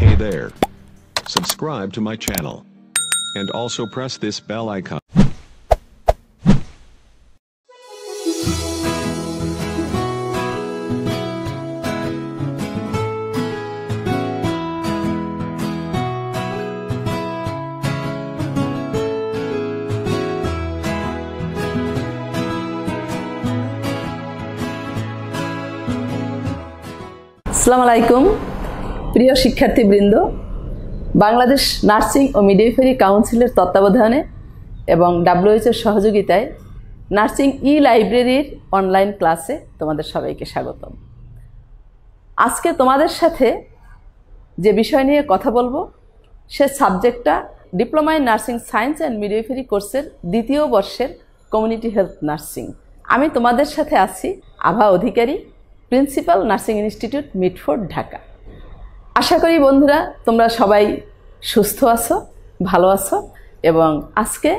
Hey there. Subscribe to my channel. And also press this bell icon. Assalamu alaikum. প্রিয় শিক্ষার্থীবৃন্দ Bangladesh nursing ও মিডিফেরি কাউন্সিলের তত্ত্বাবধানে এবং ডাব্লিউএইচের সহযোগিতায় নার্সিং ই লাইব্রেরির অনলাইন ক্লাসে তোমাদের সবাইকে স্বাগতম আজকে তোমাদের সাথে যে বিষয় নিয়ে কথা বলবো সে সাবজেক্টটা diploma in nursing science and midwifery কোর্সের দ্বিতীয় বর্ষের কমিউনিটি হেলথ নার্সিং আমি তোমাদের সাথে আছি Abha Adhikari principal nursing institute Mitford Dhaka আশা করি বন্ধুরা তোমরা সবাই সুস্থ আছো ভালো আছো এবং আজকে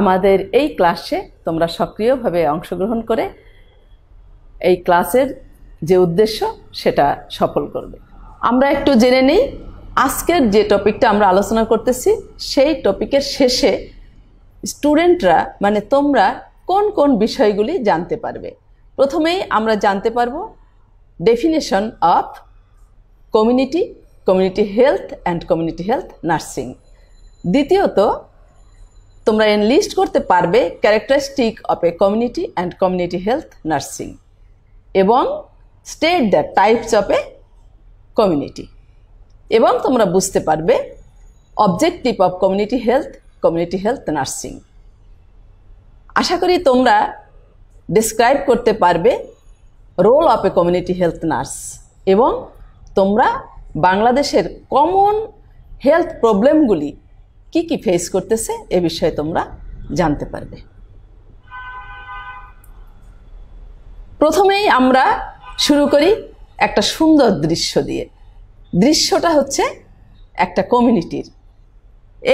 আমাদের এই ক্লাসে তোমরা সক্রিয়ভাবে অংশগ্রহণ করে এই ক্লাসের যে উদ্দেশ্য সেটা সফল করবে আমরা একটু জেনে নিই আজকের যে টপিকটা আমরা আলোচনা করতেছি সেই টপিকের শেষে স্টুডেন্টরা মানে তোমরা কোন কোন বিষয়গুলি জানতে পারবে প্রথমেই আমরা জানতে পারবো definition of community community health and community health nursing দ্বিতীয়ত তোমরা এনলিস্ট করতে পারবে characteristic of a community and community health nursing এবং state the types of a community এবং তোমরা বুঝতে পারবে objective of community health community health nursing আশা করি তোমরা ডিসক্রাইব করতে পারবে role of a community health nurse এবং তোমরা বাংলাদেশের কমন হেলথ প্রবলেমগুলি কি কি ফেস করতেছে এ বিষয়ে তোমরা জানতে পারবে প্রথমেই আমরা শুরু করি একটা সুন্দর দৃশ্য দিয়ে দৃশ্যটা হচ্ছে একটা কমিউনিটির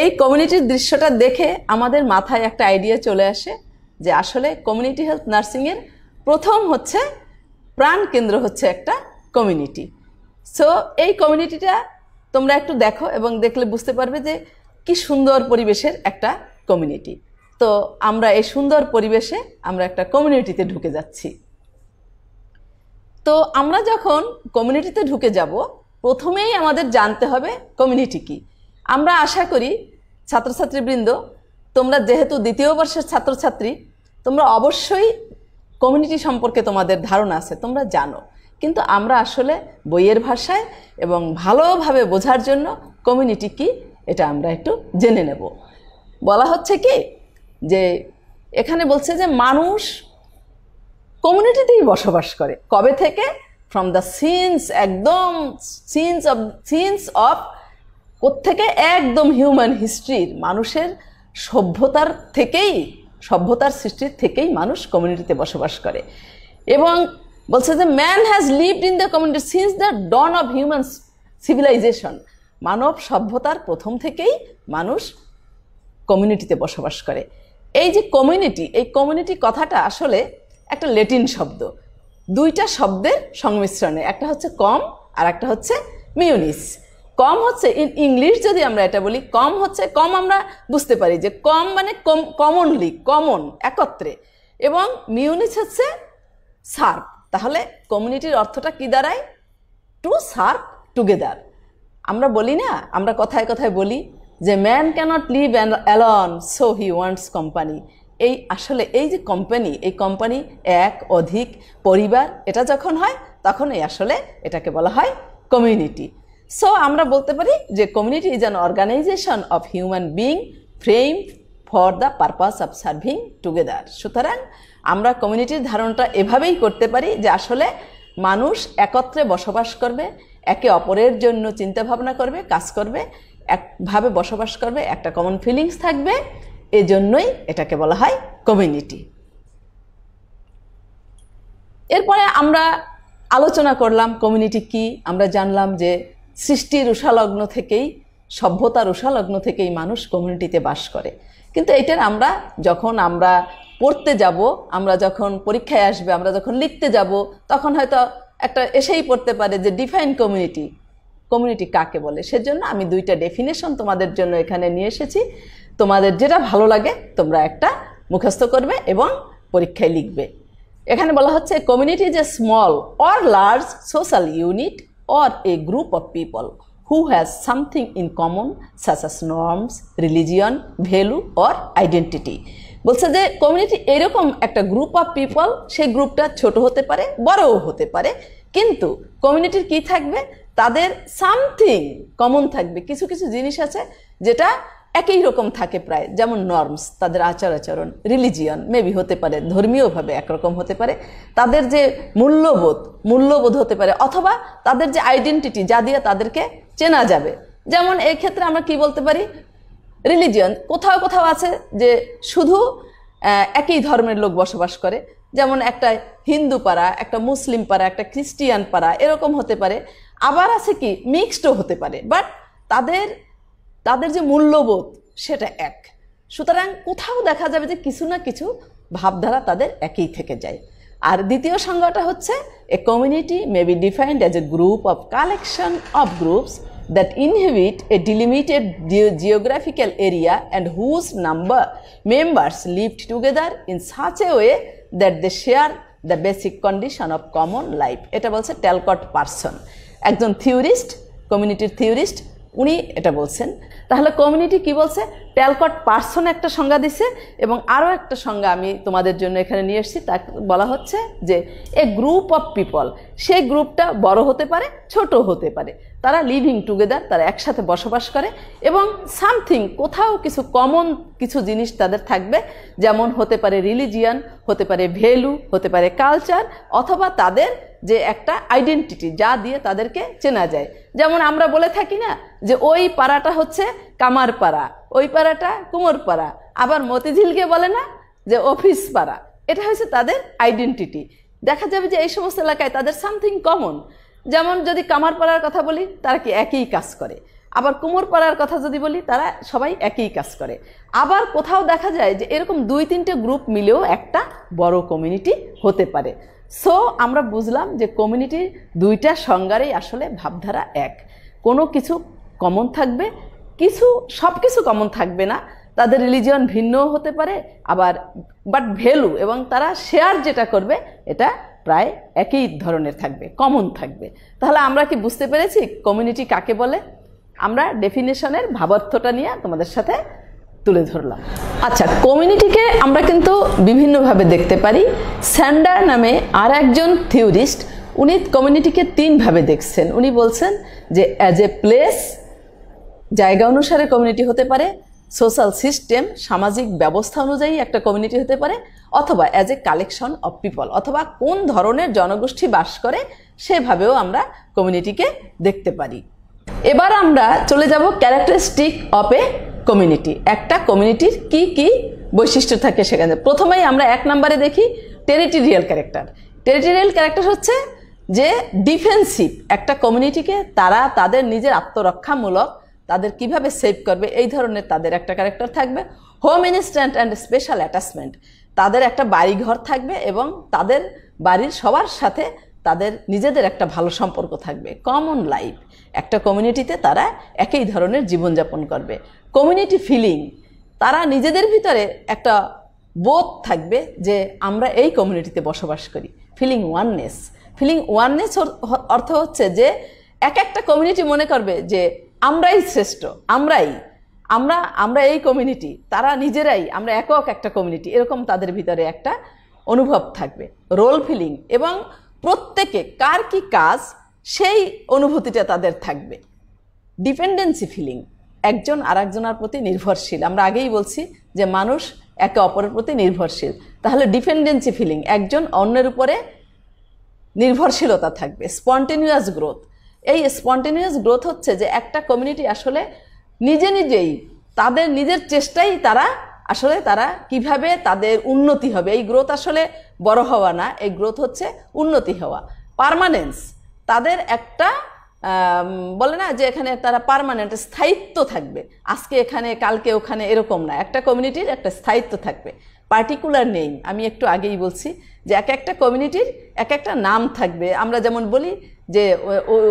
এই কমিউনিটির দৃশ্যটা দেখে আমাদের মাথায় একটা আইডিয়া চলে আসে যে আসলে কমিউনিটি হেলথ নার্সিংয়ের প্রথম হচ্ছে প্রাণ কেন্দ্র হচ্ছে একটা কমিউনিটি সো এই কমিউনিটিটা তোমরা একটু দেখো এবং দেখলে বুঝতে পারবে যে কি সুন্দর পরিবেশের একটা কমিউনিটি তো আমরা এই সুন্দর পরিবেশে আমরা একটা কমিউনিটিতে ঢুকে যাচ্ছি তো আমরা যখন কমিউনিটিতে ঢুকে যাব প্রথমেই আমাদের জানতে হবে কমিউনিটি কি আমরা আশা করি ছাত্রছাত্রীবৃন্দ তোমরা যেহেতু দ্বিতীয় বর্ষের ছাত্রছাত্রী তোমরা অবশ্যই কমিউনিটি সম্পর্কে তোমাদের ধারণা আছে তোমরা জানো কিন্তু আমরা আসলে বইয়ের ভাষায় এবং ভালোভাবে বোঝার জন্য কমিউনিটি কি এটা আমরা একটু জেনে নেব বলা হচ্ছে কি যে এখানে বলছে যে মানুষ কমিউনিটিতেই বসবাস করে কবে থেকে ফ্রম দ্য সিন্স একদম সিন্স অফ সিন্স অফ কোত্থেকে একদম হিউম্যান হিস্ট্রির মানুষের সভ্যতার থেকেই সভ্যতার সৃষ্টির থেকেই মানুষ কমিউনিটিতে বসবাস করে এবং বলছে যে man has lived in the community since the dawn of human civilization মানব সভ্যতার প্রথম থেকেই মানুষ কমিউনিটিতে বসবাস করে এই যে কমিউনিটি এই কমিউনিটি কথাটা আসলে একটা লেটিন শব্দ দুইটা শব্দের সংমিশ্রণে একটা হচ্ছে কম আর একটা হচ্ছে মিউনিস কম হচ্ছে ইন ইংলিশ যদি আমরা এটা বলি কম হচ্ছে কম আমরা বুঝতে পারি যে কম মানে কম কমনলি কমন একত্রে এবং মিউনিস হচ্ছে সার্ভ তাহলে কমিউনিটির অর্থটা কি দাঁড়ায় টু সার্ভ টুগেদার আমরা বলি না আমরা কথায় কথায় বলি যে man cannot live alone so he wants company এই আসলে এই যে কোম্পানি এই কোম্পানি এক অধিক পরিবার এটা যখন হয় তখন এই আসলে এটাকে বলা হয় কমিউনিটি সো আমরা বলতে পারি যে community is an organization of human being frame for the purpose of serving together সুতরাং আমরা কমিউনিটির ধারণাটা এভাবেই করতে পারি যে আসলে মানুষ একত্রে বসবাস করবে একে অপরের জন্য চিন্তা ভাবনা করবে কাজ করবে একভাবে বসবাস করবে একটা কমন ফিলিংস থাকবে এজন্যই এটাকে বলা হয় কমিউনিটি এরপরে আমরা আলোচনা করলাম কমিউনিটি কি আমরা জানলাম যে সৃষ্টির উষালগ্ন থেকেই সভ্যতার উষালগ্ন থেকেই মানুষ কমিউনিটিতে বাস করে কিন্তু এটার আমরা যখন আমরা পড়তে যাব আমরা যখন পরীক্ষায় আসবে আমরা যখন লিখতে যাব তখন হয়তো একটা এসেই পড়তে পারে যে ডিফাইন কমিউনিটি কমিউনিটি কাকে বলে সেজন্য আমি দুইটা ডেফিনেশন তোমাদের জন্য এখানে নিয়ে এসেছি তোমাদের যেটা ভালো লাগে তোমরা একটা মুখস্থ করবে এবং পরীক্ষায় লিখবে এখানে বলা হচ্ছে community is a small or large social unit or a group of people who has something in common such norms religion value or identity বলছে যে কমিউনিটি এরকম একটা গ্রুপ অফ পিপল সেই গ্রুপটা ছোট হতে পারে বড়ও হতে পারে কিন্তু কমিউনিটির কি থাকবে তাদের সামথিং কমন থাকবে কিছু কিছু জিনিস আছে যেটা একই রকম থাকে প্রায় যেমন নর্মস তাদের আচার আচরণ রিলিজিয়ন মেবি হতে পারে ধর্মীয়ভাবে একরকম হতে পারে তাদের যে মূল্যবোধ মূল্যবোধ হতে পারে অথবা তাদের যে আইডেন্টিটি যা দিয়ে তাদেরকে চেনা যাবে যেমন এই ক্ষেত্রে আমরা কি বলতে পারি রিলিজিয়ন কোথাও কোথাও আছে যে শুধু একই ধর্মের লোক বসবাস করে যেমন একটা হিন্দু পাড়া একটা মুসলিম পাড়া একটা খ্রিস্টিয়ান পাড়া এরকম হতে পারে আবার আছে কি মিক্সডও হতে পারে বাট তাদের তাদের যে মূল্যবোধ সেটা এক সুতরাং কোথাও দেখা যাবে যে কিছু না কিছু ভাবধারা তাদের একই থেকে যায় আর দ্বিতীয় সংজ্ঞাটা হচ্ছে a community may be defined as a group of collection of groups that inhabit a delimited geographical area and whose number members lived together in such a way that they share the basic condition of common life এটা বলছে Talcott Parsons একজন theorist কমিউনিটির theorist উনি এটা বলছেন তাহলে community কি বলছে ট্যালকট পার্সন একটা সংজ্ঞা দিছে এবং আরও একটা সংজ্ঞা আমি তোমাদের জন্য এখানে নিয়ে এসেছি তা বলা হচ্ছে যে এ গ্রুপ অফ পিপল সেই গ্রুপটা বড় হতে পারে ছোট হতে পারে তারা লিভিং টুগেদার তারা একসাথে বসবাস করে এবং সামথিং কোথাও কিছু কমন কিছু জিনিস তাদের থাকবে যেমন হতে পারে রিলিজিয়ান হতে পারে ভ্যালু হতে পারে কালচার অথবা তাদের যে একটা আইডেন্টিটি যা দিয়ে তাদেরকে চেনা যায় যেমন আমরা বলে থাকি না যে ওই পাড়াটা হচ্ছে কামার পাড়া ওই পাড়াটা কুমোর পাড়া আবার মতিঝিলকে বলে না যে অফিস পাড়া এটা হচ্ছে তাদের আইডেন্টিটি দেখা যাবে যে এই সমস্ত এলাকায় তাদের সামথিং কমন যেমন যদি কামার পাড়ার কথা বলি তারা কি একই কাজ করে আবার কুমোর পাড়ার কথা যদি বলি তারা সবাই একই কাজ করে আবার কোথাও দেখা যায় যে এরকম দুই তিনটে গ্রুপ মিলেও একটা বড় কমিউনিটি হতে পারে সো আমরা বুঝলাম যে কমিউনিটির দুইটা সংজ্ঞারেই আসলে ভাবধারা এক কোনো কিছু কমন থাকবে কিছু সব কিছু কমন থাকবে না তাদের রিলিজিয়ন ভিন্নও হতে পারে আবার বাট ভ্যালু এবং তারা শেয়ার যেটা করবে এটা প্রায় একই ধরনের থাকবে কমন থাকবে তাহলে আমরা কি বুঝতে পেরেছি কমিউনিটি কাকে বলে আমরা ডেফিনেশনের ভাবার্থটা নিয়ে তোমাদের সাথে তুলে ধরলাম আচ্ছা কমিউনিটিকে আমরা কিন্তু বিভিন্নভাবে দেখতে পারি স্যান্ডার নামে আর একজন থিওরিস্ট উনি কমিউনিটিকে তিনভাবে দেখছেন উনি বলছেন যে অ্যাজ এ প্লেস জায়গা অনুসারে কমিউনিটি হতে পারে সোশ্যাল সিস্টেম সামাজিক ব্যবস্থা অনুযায়ী একটা কমিউনিটি হতে পারে অথবা as a collection of people অথবা কোন ধরনের জনগোষ্ঠী বাস করে সেভাবেও আমরা কমিউনিটিকে দেখতে পারি এবার আমরা চলে যাব ক্যারেক্টারিস্টিক অফ এ কমিউনিটি একটা কমিউনিটির কি কি বৈশিষ্ট্য থাকে সেখানে প্রথমেই আমরা এক নম্বরে দেখি টেরিটোরিয়াল ক্যারেক্টার টেরিটোরিয়াল ক্যারেক্টার হচ্ছে যে ডিফেন্সিভ একটা কমিউনিটিকে তারা তাদের নিজের আত্মরক্ষামূলক তাদের কিভাবে সেভ করবে এই ধরনের তাদের একটা ক্যারেক্টার থাকবে home instinct and special attachment তাদের একটা বাড়িঘর থাকবে এবং তাদের বাড়ির সবার সাথে তাদের নিজেদের একটা ভালো সম্পর্ক থাকবে কমন লাইফ একটা কমিউনিটিতে তারা একই ধরনের জীবনযাপন করবে কমিউনিটি ফিলিং তারা নিজেদের ভিতরে একটা বোধ থাকবে যে আমরা এই কমিউনিটিতে বসবাস করি ফিলিং ওয়াননেস ফিলিং ওয়াননেস অর্থ হচ্ছে যে এক একটা কমিউনিটি মনে করবে যে আমরাই শ্রেষ্ঠ আমরাই আমরা আমরা এই কমিউনিটি তারা নিজেরাই আমরা একক একটা কমিউনিটি এরকম তাদের ভিতরে একটা অনুভব থাকবে রোল ফিলিং এবং প্রত্যেকে কার কি কাজ সেই অনুভূতিটা তাদের থাকবে ডিপেন্ডেন্সি ফিলিং একজন আরেকজনের প্রতি নির্ভরশীল আমরা আগেই বলছি যে মানুষ একে অপরের প্রতি নির্ভরশীল তাহলে ডিপেন্ডেন্সি ফিলিং একজন অন্যের উপরে নির্ভরশীলতা থাকবে স্পন্টেনিয়াস গ্রোথ এই স্পন্টেনিয়াস গ্রোথ হচ্ছে যে একটা কমিউনিটি আসলে নিজে নিজেই তাদের নিজের চেষ্টাই তারা আসলে তারা কিভাবে তাদের উন্নতি হবে এই গ্রোথ আসলে বড় হওয়া না এই গ্রোথ হচ্ছে উন্নতি হওয়া পারমানেন্স তাদের একটা বলে না যে এখানে তারা পারমানেন্ট স্থায়িত্ব থাকবে আজকে এখানে কালকে ওখানে এরকম না একটা কমিউনিটির একটা স্থায়িত্ব থাকবে পার্টিকুলার নেই আমি একটু আগেই বলছি যে এক একটা কমিউনিটির এক একটা নাম থাকবে আমরা যেমন বলি যে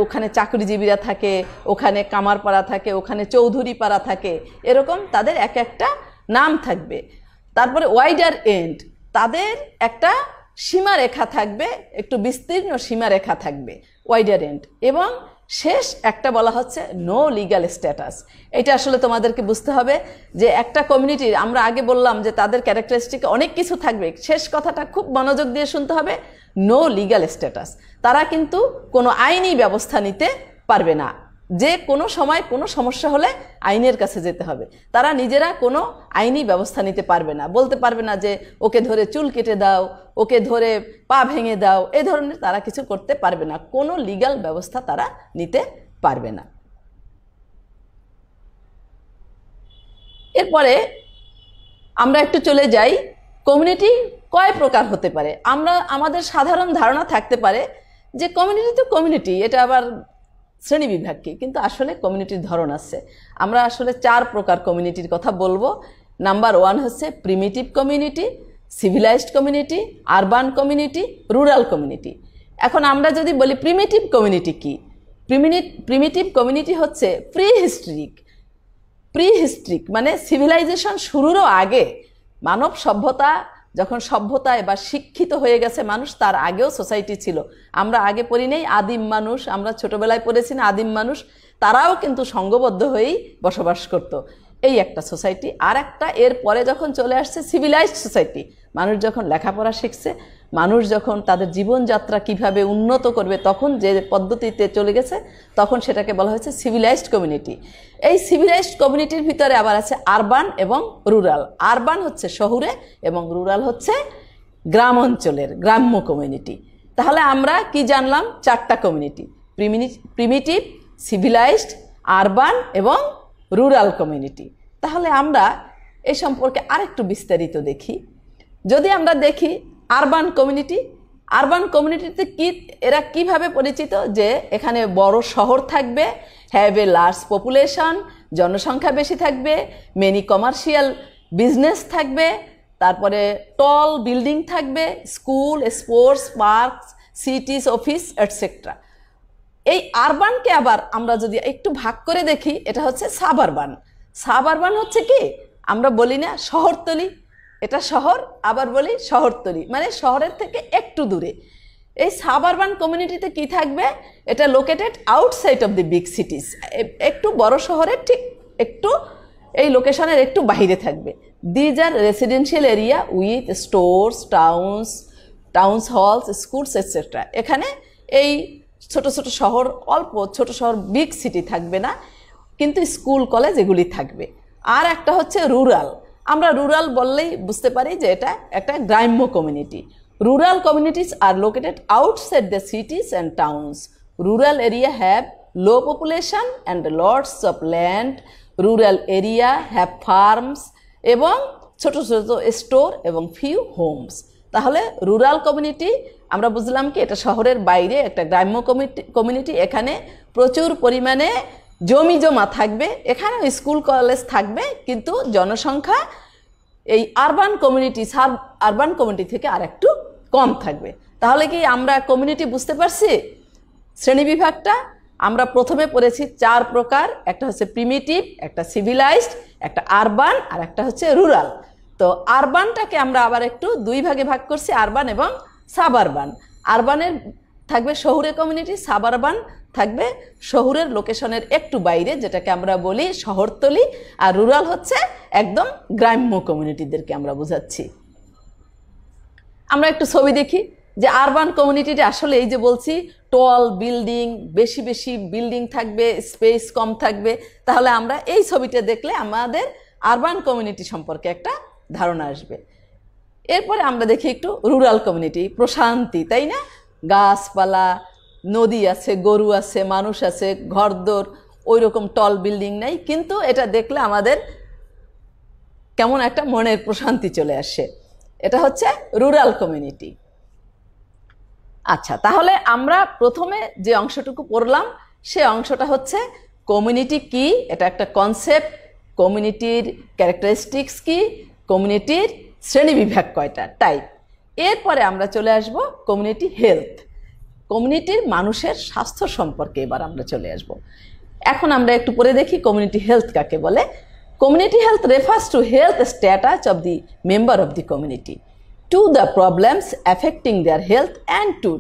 ওখানে চাকরিজীবীরা থাকে ওখানে কামারপাড়া থাকে ওখানে চৌধুরী পাড়া থাকে এরকম তাদের এক একটা নাম থাকবে তারপরে ওয়াইডার এন্ড তাদের একটা সীমারেখা থাকবে একটু বিস্তীর্ণ সীমারেখা থাকবে ওয়াইডার এন্ড এবং শেষ একটা বলা হচ্ছে নো লিগ্যাল স্ট্যাটাস এটা আসলে তোমাদেরকে বুঝতে হবে যে একটা কমিউনিটির আমরা আগে বললাম যে তাদের ক্যারেক্টারিস্টিক অনেক কিছু থাকবে শেষ কথাটা খুব মনোযোগ দিয়ে শুনতে হবে নো লিগ্যাল স্ট্যাটাস তারা কিন্তু কোনো আইনি ব্যবস্থা নিতে পারবে না যে কোনো সময় কোনো সমস্যা হলে আইনের কাছে যেতে হবে তারা নিজেরা কোনো আইনি ব্যবস্থা নিতে পারবে না বলতে পারবে না যে ওকে ধরে চুল কেটে দাও ওকে ধরে পা ভেঙে দাও এ ধরনের তারা কিছু করতে পারবে না কোনো লিগাল ব্যবস্থা তারা নিতে পারবে না এরপরে আমরা একটু চলে যাই কমিউনিটি কয় প্রকার হতে পারে আমরা আমাদের সাধারণ ধারণা থাকতে পারে যে কমিউনিটি তো কমিউনিটি এটা আবার শ্রেণী কিন্তু আসলে কমিউনিটির ধরন আছে আমরা আসলে চার প্রকার কমিউনিটির কথা বলবো নাম্বার ওয়ান হচ্ছে primitive community civilized community urban community rural community এখন আমরা যদি বলি প্রিমিটিভ কমিউনিটি কি প্রিমিনি প্রিমিটিভ কমিউনিটি হচ্ছে প্রি হিস্ট্রিক প্রি হিস্ট্রিক মানে সিভিলাইজেশন শুরুরও আগে মানব সভ্যতা যখন সভ্যতায় বা শিক্ষিত হয়ে গেছে মানুষ তার আগেও সোসাইটি ছিল আমরা আগে পড়ি নেই আদিম মানুষ আমরা ছোটবেলায় পড়েছি না আদিম মানুষ তারাও কিন্তু সঙ্গবদ্ধ হয়েই বসবাস করত। এই একটা সোসাইটি আর একটা এর পরে যখন চলে আসছে সিভিলাইজড সোসাইটি মানুষ যখন লেখাপড়া শিখছে মানুষ যখন তাদের জীবনযাত্রা কিভাবে উন্নত করবে তখন যে পদ্ধতিতে চলে গেছে তখন সেটাকে বলা হয়েছে সিভিলাইজড কমিউনিটি এই সিভিলাইজড কমিউনিটির ভিতরে আবার আছে আরবান এবং রুরাল আরবান হচ্ছে শহুরে এবং রুরাল হচ্ছে গ্রাম অঞ্চলের গ্রাম্য কমিউনিটি তাহলে আমরা কি জানলাম চারটা কমিউনিটি প্রিমিটিভ সিভিলাইজড আরবান এবং রুরাল কমিউনিটি তাহলে আমরা এ সম্পর্কে আরেকটু বিস্তারিত দেখি যদি আমরা দেখি আরবান কমিউনিটি আরবান কমিউনিটিতে কি এরা কিভাবে পরিচিত যে এখানে বড় শহর থাকবে হ্যাভ এ লার্জ পপুলেশন জনসংখ্যা বেশি থাকবে মেনি কমার্শিয়াল বিজনেস থাকবে তারপরে টল বিল্ডিং থাকবে school sports park cities office etcetera এই আরবানকে আবার আমরা যদি একটু ভাগ করে দেখি এটা হচ্ছে সাবারবান সাবারবান হচ্ছে কি আমরা বলি না শহরতলি এটা শহর আবার বলি শহরতলি মানে শহরের থেকে একটু দূরে এই সাবারবান কমিউনিটিতে কী থাকবে এটা located outside of the big cities একটু বড় শহরের ঠিক একটু এই লোকেশনের একটু বাহিরে থাকবে these are residential area with stores towns towns halls schools etcetera এখানে এই ছোট ছোট শহর অল্প ছোট শহর বিগ সিটি থাকবে না কিন্তু স্কুল কলেজ এগুলি থাকবে আর একটা হচ্ছে রুরাল আমরা রুরাল বললেই বুঝতে পারি যে এটা একটা গ্রাম্য community rural communities are located outside the cities and towns rural area have low population and lots of land rural area have farms এবং ছোট ছোট স্টোর এবং ফিউ হোমস তাহলে রুরাল কমিউনিটি আমরা বুঝলাম কি এটা শহরের বাইরে একটা গ্রাম্য কমিউনিটি এখানে প্রচুর পরিমাণে জমি জমা থাকবে এখানেও স্কুল কলেজ থাকবে কিন্তু জনসংখ্যা এই urban community suburban community থেকে আর একটু কম থাকবে তাহলে কি আমরা কমিউনিটি বুঝতে পারছি শ্রেণী বিভাগটা আমরা প্রথমে পড়েছি চার প্রকার একটা হচ্ছে প্রিমিটিভ একটা সিভিলাইজড একটা আরবান আর একটা হচ্ছে রুরাল তো আরবানটাকে আমরা আবার একটু দুই ভাগে ভাগ করছি আরবান এবং সাব আরবান আরবানের থাকবে শহুরে কমিউনিটি সাবারবান থাকবে শহুরের লোকেশনের একটু বাইরে যেটাকে আমরা বলি শহরতলি আর রুরাল হচ্ছে একদম গ্রাম্য কমিউনিটিদেরকে আমরা বোঝাচ্ছি আমরা একটু ছবি দেখি যে আরবান কমিউনিটিটা আসলে এই যে বলছি টল বিল্ডিং বেশি বেশি বিল্ডিং থাকবে স্পেস কম থাকবে তাহলে আমরা এই ছবিটা দেখলে আমাদের আরবান কমিউনিটি সম্পর্কে একটা ধারণা আসবে এরপরে আমরা দেখি একটু রুরাল কমিউনিটি প্রশান্তি তাই না গাছপালা নদী আছে গরু আছে মানুষ আছে ঘরদোর ওই রকম টল বিল্ডিং নেই কিন্তু এটা দেখলে আমাদের কেমন একটা মনের প্রশান্তি চলে আসে এটা হচ্ছে রুরাল কমিউনিটি আচ্ছা তাহলে আমরা প্রথমে যে অংশটুকু পড়লাম সে অংশটা হচ্ছে কমিউনিটি কি এটা একটা কনসেপ্ট কমিউনিটির ক্যারেক্টারিস্টিক্স কি কমিউনিটির শ্রেণীবিভাগ কয়টা টাইপ এরপরে আমরা চলে আসব কমিউনিটি হেলথ কমিউনিটির মানুষের স্বাস্থ্য সম্পর্কে এবার আমরা চলে আসব এখন আমরা একটু পরে দেখি কমিউনিটি হেলথ কাকে বলে community health refers to health status of the member of the community to the problems affecting their health and to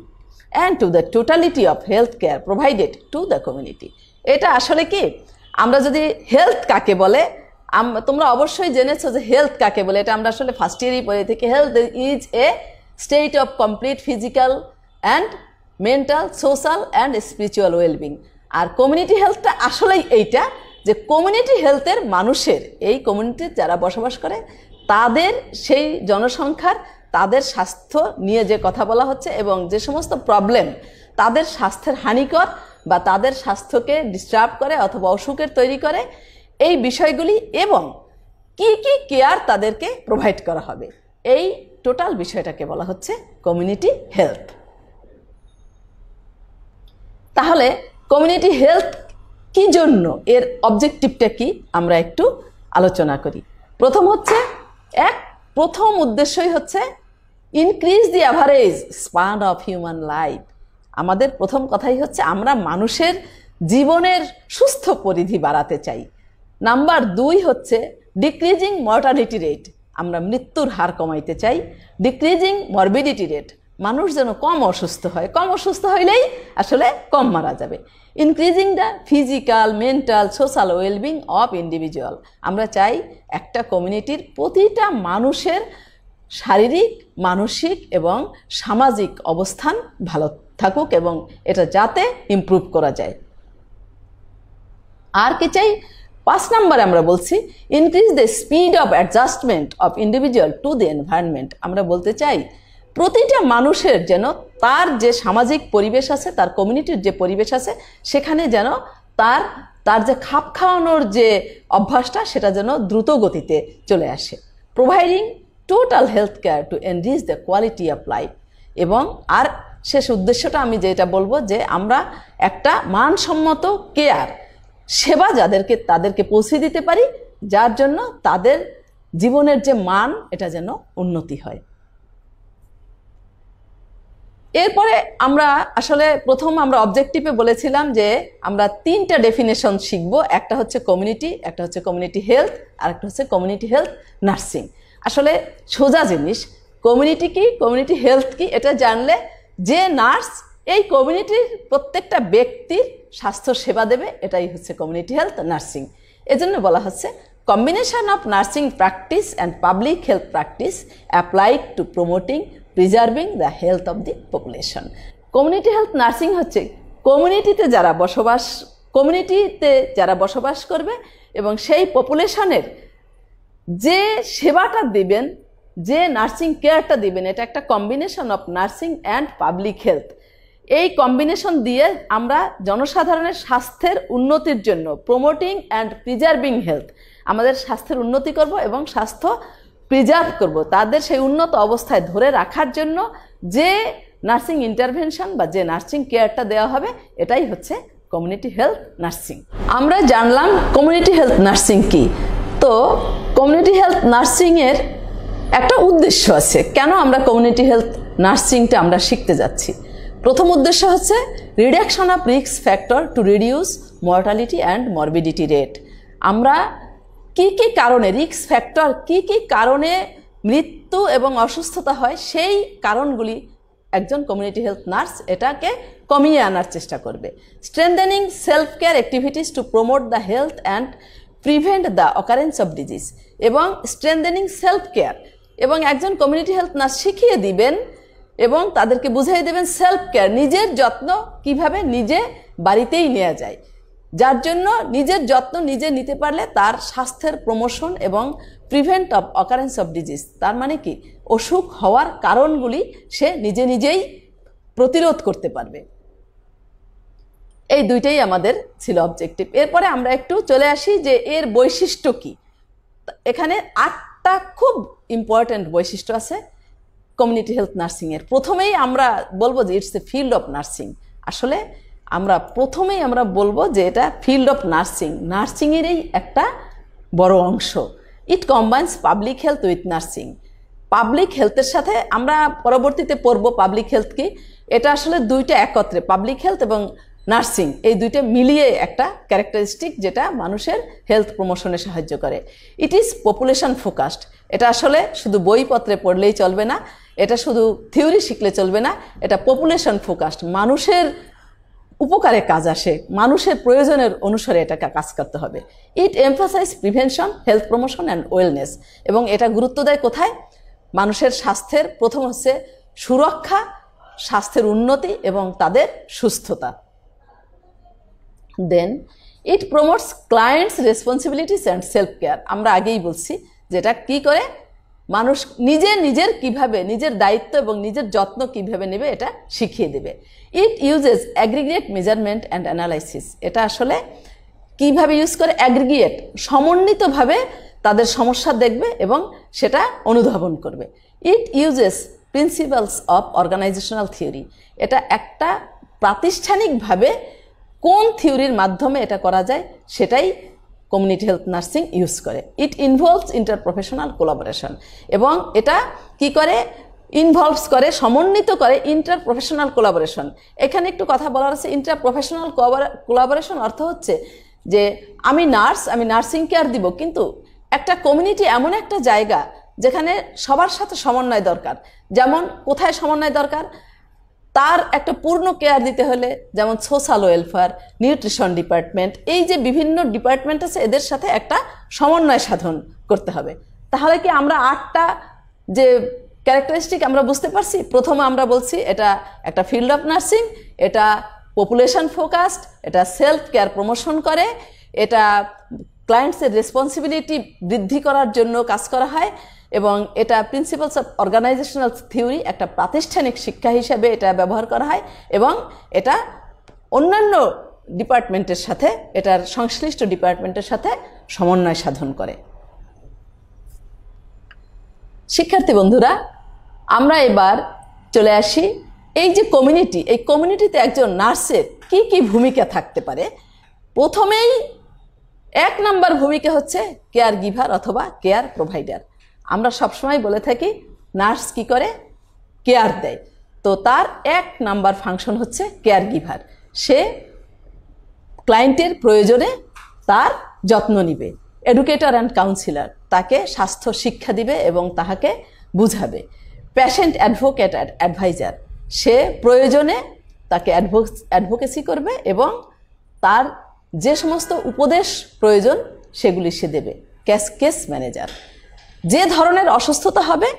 and to the totality of health care provided to the community এটা আসলে কি আমরা যদি health কাকে বলে তোমরা অবশ্যই জেনেছো যে হেলথ কাকে বলে এটা আমরা আসলে ফার্স্ট ইয়ারই পড়ে থেকে health is a state of complete physical and mental social and spiritual wellbeing আর কমিউনিটি হেলথটা আসলেই এইটা যে কমিউনিটি হেলথের মানুষের এই কমিউনিটির যারা বসবাস করে তাদের সেই জনসংখ্যার তাদের স্বাস্থ্য নিয়ে যে কথা বলা হচ্ছে এবং যে সমস্ত প্রবলেম তাদের স্বাস্থ্যের হানিকর বা তাদের স্বাস্থ্যকে ডিস্টার্ব করে অথবা অসুখের তৈরি করে এই বিষয়গুলি এবং কি কি কেয়ার তাদেরকে প্রোভাইড করা হবে এই টোটাল বিষয়টাকে বলা হচ্ছে কমিউনিটি হেলথ তাহলে কমিউনিটি হেলথ কি জন্য এর অবজেক্টিভটা কি আমরা একটু আলোচনা করি প্রথম হচ্ছে এক প্রথম উদ্দেশ্যই হচ্ছে increase the average span of human life আমাদের প্রথম কথাই হচ্ছে আমরা মানুষের জীবনের সুস্থ পরিধি বাড়াতে চাই নাম্বার দুই হচ্ছে ডিক্রিজিং মর্টালিটি রেট আমরা মৃত্যুর হার কমাইতে চাই ডিক্রিজিং মরবিডিটি রেট মানুষ যেন কম অসুস্থ হয় কম অসুস্থ হইলেই আসলে কম মারা যাবে increasing the physical mental social wellbeing of individual আমরা চাই একটা কমিউনিটির প্রতিটা মানুষের শারীরিক মানসিক এবং সামাজিক অবস্থান ভালো থাকুক এবং এটা যাতে ইম্প্রুভ করা যায় আর কি চাই পাঁচ নাম্বার আমরা বলছি increase the speed of adjustment of individual to the environment আমরা বলতে চাই প্রতিটা মানুষের যেন তার যে সামাজিক পরিবেশ আছে তার কমিউনিটির যে পরিবেশ আছে সেখানে যেন তার তার যে খাপ খাওয়ানোর যে অভ্যাসটা সেটা যেন দ্রুত গতিতে চলে আসে providing total health care to enrich the quality of life এবং আর শেষ উদ্দেশ্যটা আমি যেটা বলবো যে আমরা একটা মানসম্মত কেয়ার সেবা যাদেরকে তাদেরকে পৌঁছে দিতে পারি যার জন্য তাদের জীবনের যে মান এটা যেন উন্নতি হয় এরপরে আমরা আসলে প্রথম আমরা অবজেক্টিভে বলেছিলাম যে আমরা তিনটা ডেফিনেশন শিখব একটা হচ্ছে কমিউনিটি একটা হচ্ছে কমিউনিটি হেলথ আর একটা হচ্ছে কমিউনিটি হেলথ নার্সিং আসলে সোজা জিনিস কমিউনিটি কি কমিউনিটি হেলথ কি এটা জানলে যে নার্স এই কমিউনিটির প্রত্যেকটা ব্যক্তির স্বাস্থ্য সেবা দেবে এটাই হচ্ছে কমিউনিটি হেলথ নার্সিং এজন্য বলা হচ্ছে combination of nursing practice and public health practice applied to promoting preserving the health of the population community health nursing হচ্ছে কমিউনিটিতে যারা বসবাস কমিউনিটিতে যারা বসবাস করবে এবং সেই পপুলেশনের যে সেবাটা দিবেন যে নার্সিং কেয়ারটা দিবেন এটা একটা combination of nursing and public health এই কম্বিনেশন দিয়ে আমরা জনসাধারণের স্বাস্থ্যের উন্নতির জন্য প্রমোটিং অ্যান্ড প্রিজার্ভিং হেলথ আমাদের স্বাস্থ্যের উন্নতি করব এবং স্বাস্থ্য প্রিজার্ভ করব তাদের সেই উন্নত অবস্থায় ধরে রাখার জন্য যে নার্সিং ইন্টারভেনশন বা যে নার্সিং কেয়ারটা দেওয়া হবে এটাই হচ্ছে কমিউনিটি হেলথ নার্সিং আমরা জানলাম কমিউনিটি হেলথ নার্সিং কি তো কমিউনিটি হেলথ নার্সিংয়ের একটা উদ্দেশ্য আছে কেন আমরা কমিউনিটি হেলথ নার্সিংটা আমরা শিখতে যাচ্ছি প্রথম উদ্দেশ্য হচ্ছে রিডাকশন অফ রিক্স factor to reduce mortality and morbidity rate আমরা কি কি কারণে রিক্স ফ্যাক্টর কি কি কারণে মৃত্যু এবং অসুস্থতা হয় সেই কারণগুলি একজন কমিউনিটি হেলথ নার্স এটাকে কমিয়ে আনার চেষ্টা করবে strengthening self care activities to promote the health and prevent the occurrence of disease এবং স্ট্রেন্থেনিং সেলফ কেয়ার এবং একজন কমিউনিটি হেলথ নার্স শিখিয়ে দিবেন এবং তাদেরকে বুঝিয়ে দেবেন সেলফ কেয়ার নিজের যত্ন কিভাবে নিজে বাড়িতেই নেওয়া যায় যার জন্য নিজের যত্ন নিজে নিতে পারলে তার স্বাস্থ্যের প্রমোশন এবং prevent of occurrence of disease তার মানে কি অসুখ হওয়ার কারণগুলি সে নিজে নিজেই প্রতিরোধ করতে পারবে এই দুইটাই আমাদের ছিল অবজেক্টিভ এরপরে আমরা একটু চলে আসি যে এর বৈশিষ্ট্য কি এখানে আটটা খুব ইম্পর্ট্যান্ট বৈশিষ্ট্য আছে কমিউনিটি হেলথ নার্সিংয়ের প্রথমেই আমরা বলবো যে it's a field of nursing আসলে আমরা প্রথমেই আমরা বলবো যে এটা ফিল্ড অফ নার্সিং নার্সিংয়েরই একটা বড় অংশ it combines public health with nursing public হেলথের সাথে আমরা পরবর্তীতে পড়ব পাবলিক হেলথ কি এটা আসলে দুইটা একত্রে পাবলিক হেলথ এবং নার্সিং এই দুইটা মিলিয়ে একটা ক্যারেক্টারিস্টিক যেটা মানুষের হেলথ প্রমোশনে সাহায্য করে ইট ইজ পপুলেশন ফোকাসড এটা আসলে শুধু বইপত্রে পড়লেই চলবে না এটা শুধু থিওরি শিখলে চলবে না এটা পপুলেশন ফোকাসড মানুষের উপকারে কাজ আসে মানুষের প্রয়োজনের অনুসারে এটাকে কাজ করতে হবে it emphasize prevention health promotion and wellness এবং এটা গুরুত্ব দেয় কোথায় মানুষের স্বাস্থ্যের প্রথম হচ্ছে সুরক্ষা স্বাস্থ্যের উন্নতি এবং তাদের সুস্থতা then it promotes clients responsibilities and self care আমরা আগেই বলছি যেটা কি করে মানুষ নিজে নিজের কিভাবে নিজের দায়িত্ব এবং নিজের যত্ন কিভাবে নেবে এটা শিখিয়ে দেবে it uses aggregate measurement and analysis এটা আসলে কিভাবে ইউজ করে অ্যাগ্রিগেট সমন্বিতভাবে তাদের সমস্যা দেখবে এবং সেটা অনুধাবন করবে it uses principles of organizational theory এটা একটা প্রাতিষ্ঠানিকভাবে কোন থিওরির মাধ্যমে এটা করা যায় সেটাই কমিউনিটি হেলথ নার্সিং ইউজ করে it involves inter professional collaboration এবং এটা কি করে ইনভলভস করে সমন্বিত করে ইন্টার প্রফেশনাল কোলাবোরেশন এখানে একটু কথা বলার আছে ইন্টার প্রফেশনাল কোলাবোরেশন অর্থ হচ্ছে যে আমি নার্স আমি নার্সিং কেয়ার দিব কিন্তু একটা কমিউনিটি এমন একটা জায়গা যেখানে সবার সাথে সমন্বয় দরকার যেমন কোথায় সমন্বয় দরকার তার একটা পূর্ণ কেয়ার দিতে হলে যেমন সোশ্যাল ওয়েলফেয়ার নিউট্রিশন ডিপার্টমেন্ট এই যে বিভিন্ন ডিপার্টমেন্ট আছে এদের সাথে একটা সমন্বয় সাধন করতে হবে তাহলে কি আমরা আটটা যে ক্যারেক্টারিস্টিক আমরা বুঝতে পারছি প্রথমে আমরা বলছি এটা একটা ফিল্ড অফ নার্সিং এটা পপুলেশন ফোকাসড এটা সেলফ কেয়ার প্রমোশন করে এটা ক্লায়েন্টসের রেসপন্সিবিলিটি বৃদ্ধি করার জন্য কাজ করা হয় এবং এটা প্রিন্সিপালস অফ অর্গানাইজেশনাল থিওরি একটা প্রাতিষ্ঠানিক শিক্ষা হিসাবে এটা ব্যবহার করা হয় এবং এটা অন্যান্য ডিপার্টমেন্টের সাথে এটার সংশ্লিষ্ট ডিপার্টমেন্টের সাথে সমন্বয় সাধন করে শিক্ষার্থী বন্ধুরা আমরা এবার চলে আসি এই যে কমিউনিটি এই কমিউনিটিতে একজন নার্সের কি কি ভূমিকা থাকতে পারে প্রথমেই এক নাম্বার ভূমিকা হচ্ছে কেয়ার গিভার অথবা কেয়ার প্রোভাইডার আমরা সবসময় বলে থাকি নার্স কি করে কেয়ার দেয় তো তার এক নাম্বার ফাংশন হচ্ছে কেয়ার গিভার সে ক্লায়েন্টের প্রয়োজনে তার যত্ন নিবে এডুকেটর অ্যান্ড কাউন্সিলার তাকে স্বাস্থ্য শিক্ষা দিবে এবং তাহাকে বুঝাবে প্যাশেন্ট অ্যাডভোকেট অ্যাডভাইজার সে প্রয়োজনে তাকে অ্যাডভো অ্যাডভোকেসি করবে এবং তার যে সমস্ত উপদেশ প্রয়োজন সেগুলি সে দেবে ক্যাশ কেস ম্যানেজার যে ধরনের অসুস্থতা হবে